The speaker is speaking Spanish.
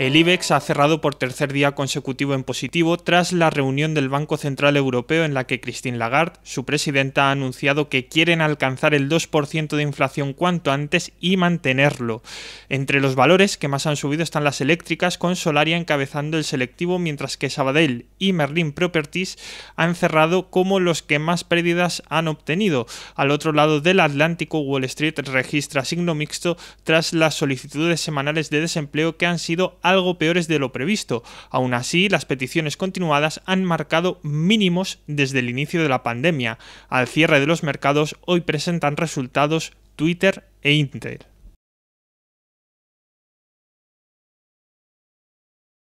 El IBEX ha cerrado por tercer día consecutivo en positivo tras la reunión del Banco Central Europeo en la que Christine Lagarde, su presidenta, ha anunciado que quieren alcanzar el 2% de inflación cuanto antes y mantenerlo. Entre los valores que más han subido están las eléctricas, con Solaria encabezando el selectivo, mientras que Sabadell y Merlin Properties han cerrado como los que más pérdidas han obtenido. Al otro lado del Atlántico, Wall Street registra signo mixto tras las solicitudes semanales de desempleo que han sido algo peores de lo previsto. Aún así, las peticiones continuadas han marcado mínimos desde el inicio de la pandemia. Al cierre de los mercados, hoy presentan resultados Twitter e Intel.